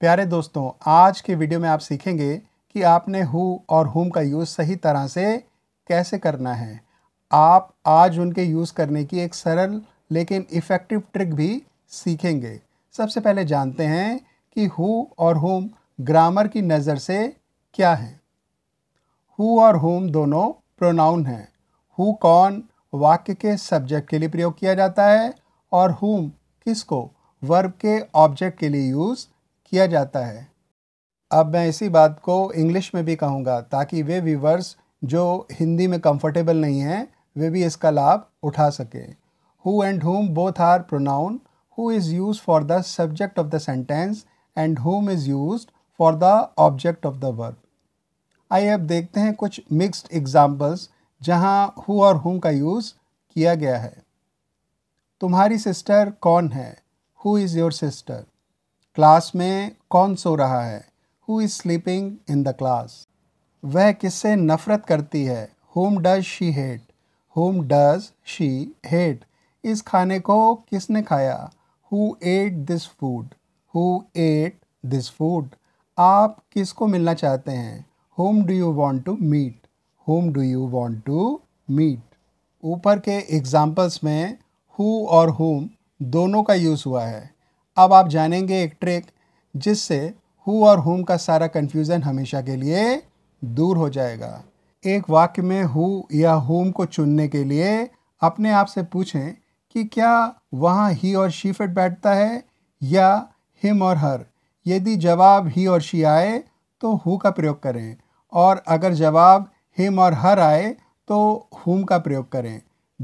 प्यारे दोस्तों आज के वीडियो में आप सीखेंगे कि आपने हु और हुम का यूज़ सही तरह से कैसे करना है आप आज उनके यूज़ करने की एक सरल लेकिन इफ़ेक्टिव ट्रिक भी सीखेंगे सबसे पहले जानते हैं कि हु और हुम ग्रामर की नज़र से क्या है हु और हुम दोनों प्रोनाउन हैं हु कौन वाक्य के सब्जेक्ट के लिए प्रयोग किया जाता है और हुम किसको वर्ब के ऑब्जेक्ट के लिए यूज़ किया जाता है अब मैं इसी बात को इंग्लिश में भी कहूँगा ताकि वे व्यूवर्स जो हिंदी में कंफर्टेबल नहीं हैं वे भी इसका लाभ उठा सकें who and whom both are pronoun who is use for the subject of the sentence and whom is use for the object of the verb आइए अब देखते हैं कुछ मिक्स्ड एग्जाम्पल्स जहाँ हु और होम का यूज़ किया गया है तुम्हारी सिस्टर कौन है who is your sister class में कौन सो रहा है who is sleeping in the class वह किससे नफ़रत करती है home does she hate whom does she hate इस खाने को किसने खाया who ate this food who ate this food आप किसको मिलना चाहते हैं whom do you want to meet whom do you want to meet ऊपर के एग्जाम्पल्स में हु और होम दोनों का यूज़ हुआ है अब आप जानेंगे एक ट्रिक जिससे हु और हुम का सारा कन्फ्यूज़न हमेशा के लिए दूर हो जाएगा एक वाक्य में हु या हुम को चुनने के लिए अपने आप से पूछें कि क्या वहाँ ही और शी फिट बैठता है या हिम और हर यदि जवाब ही और शी आए तो हु का प्रयोग करें और अगर जवाब हिम और हर आए तो हुम का प्रयोग करें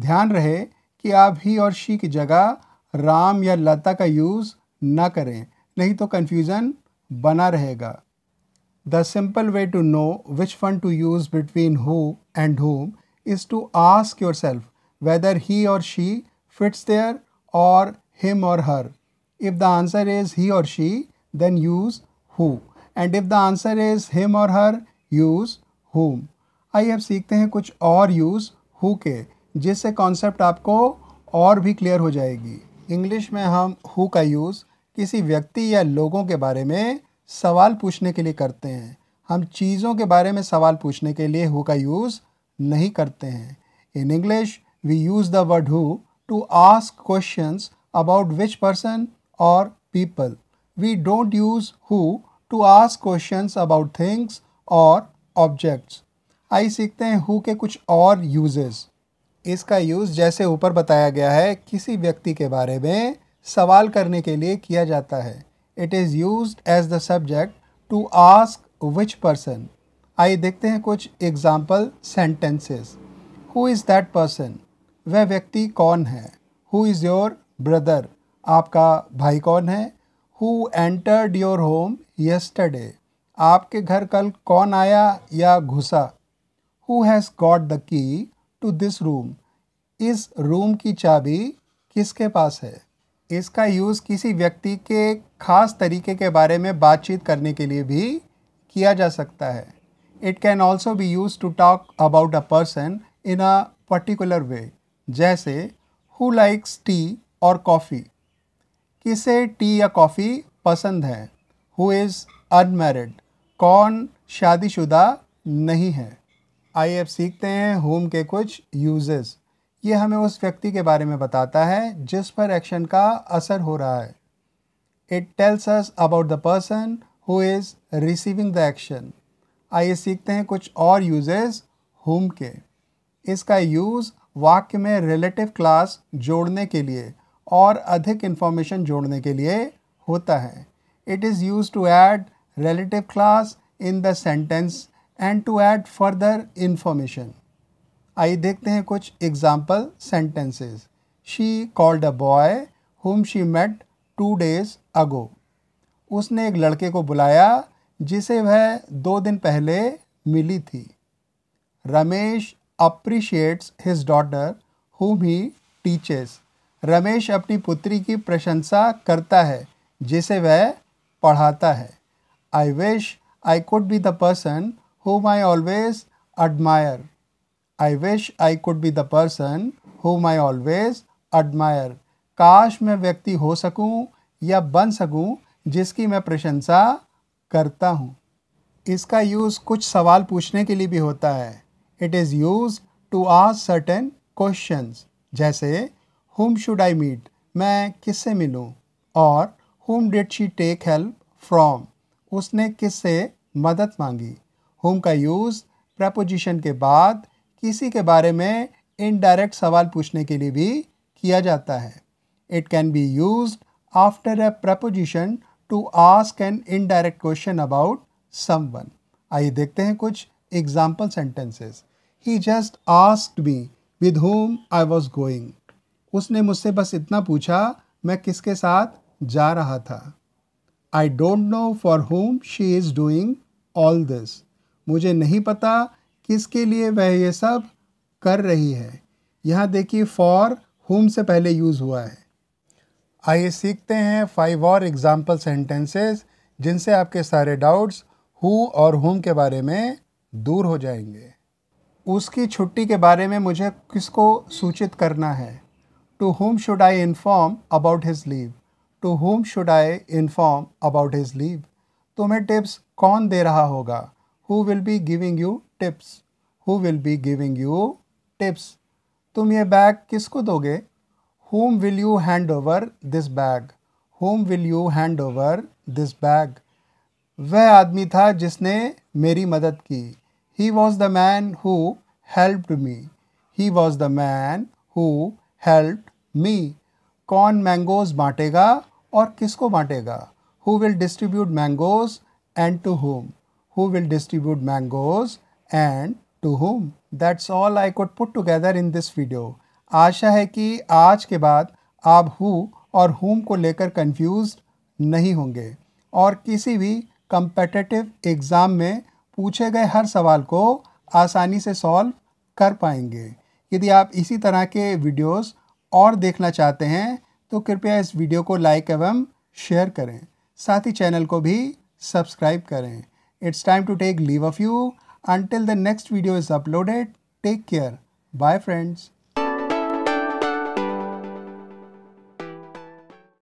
ध्यान रहे कि आप ही और शी की जगह राम या लता का यूज़ ना करें नहीं तो कन्फ्यूज़न बना रहेगा the simple way to know which fund to use between who and whom is to ask yourself whether he or she fits there or him or her if the answer is he or she then use who and if the answer is him or her use home आइए अब सीखते हैं कुछ और use who के जिससे concept आपको और भी क्लियर हो जाएगी इंग्लिश में हम हु का यूज़ किसी व्यक्ति या लोगों के बारे में सवाल पूछने के लिए करते हैं हम चीज़ों के बारे में सवाल पूछने के लिए हु का यूज़ नहीं करते हैं in English we use the word who to ask question about which person or people we don't use who to ask question about things or objects आई सीखते हैं हु के कुछ और यूजेस इसका यूज़ जैसे ऊपर बताया गया है किसी व्यक्ति के बारे में सवाल करने के लिए किया जाता है it is use as the subject to ask which person आइए देखते हैं कुछ example sentences who is that person वह व्यक्ति कौन है हु इज़ योर ब्रदर आपका भाई कौन है who entered your home yesterday आपके घर कल कौन आया या घुसा who has got the key to this room इस रूम की चाबी किसके पास है इसका यूज़ किसी व्यक्ति के खास तरीके के बारे में बातचीत करने के लिए भी किया जा सकता है it can also be use to talk about a person in a particular way जैसे who likes tea or coffee किसे टी या कॉफ़ी पसंद है हु इज़ अनमेरिड कौन शादीशुदा नहीं है आइए अब सीखते हैं होम के कुछ यूजेज़ ये हमें उस व्यक्ति के बारे में बताता है जिस पर एक्शन का असर हो रहा है it tells us about the person who is receiving the action आइए सीखते हैं कुछ और यूजेस होम के इसका यूज़ वाक्य में रिलेटिव क्लास जोड़ने के लिए और अधिक इंफॉर्मेशन जोड़ने के लिए होता है it is use to add relative clause in sentence and to add further further आइए देखते हैं कुछ example sentences she called a boy whom she met two days ago उसने एक लड़के को बुलाया जिसे वह दो दिन पहले मिली थी Ramesh appreciates his daughter whom he teaches Ramesh अपनी पुत्री की प्रशंसा करता है जिसे वह पढ़ाता है I wish I could be the person whom I always admire I wish I could be the person whom I always admire काश मैं व्यक्ति हो सकूं या बन सकूं जिसकी मैं प्रशंसा करता हूं। इसका यूज़ कुछ सवाल पूछने के लिए भी होता है it is use to ask certain questions जैसे हुम शुड आई मीट मैं किससे मिलूं? और whom did she take help from उसने किससे मदद मांगी हुम का यूज़ प्रपोजिशन के बाद इसी के बारे में इनडायरेक्ट सवाल पूछने के लिए भी किया जाता है it can be use after a preposition to ask an indirect question about someone आइए देखते हैं कुछ example sentences he just asked me with home I was going उसने मुझसे बस इतना पूछा मैं किसके साथ जा रहा था I don't know for whom she is doing all this मुझे नहीं पता किसके लिए वह ये सब कर रही है यहाँ देखिए फॉर होम से पहले यूज़ हुआ है आइए सीखते हैं फाइव और एग्जाम्पल सेंटेंसेस जिनसे आपके सारे डाउट्स हु और होम के बारे में दूर हो जाएंगे उसकी छुट्टी के बारे में मुझे किसको सूचित करना है to whom should I inform about his leave to whom should I inform about his leave तुम्हें टिप्स कौन दे रहा होगा who will be giving you tips who will be giving you tips तुम ये बैग किसको दोगे whom will you hand over this bag whom will you hand over this bag वह आदमी था जिसने मेरी मदद की he was the man who helped me he was the man who helped me कौन मैंगोज बांटेगा और किसको बांटेगा who will distribute mangoes and to whom who will distribute mangoes and to whom that's all I could put together in this video आशा है कि आज के बाद आप हु और होम को लेकर कन्फ्यूज़ नहीं होंगे और किसी भी कंपटिटिव एग्ज़ाम में पूछे गए हर सवाल को आसानी से सॉल्व कर पाएंगे यदि आप इसी तरह के वीडियोस और देखना चाहते हैं तो कृपया इस वीडियो को लाइक एवं शेयर करें साथ ही चैनल को भी सब्सक्राइब करें it's time to take leave of you Until the next video is uploaded, take care. Bye friends.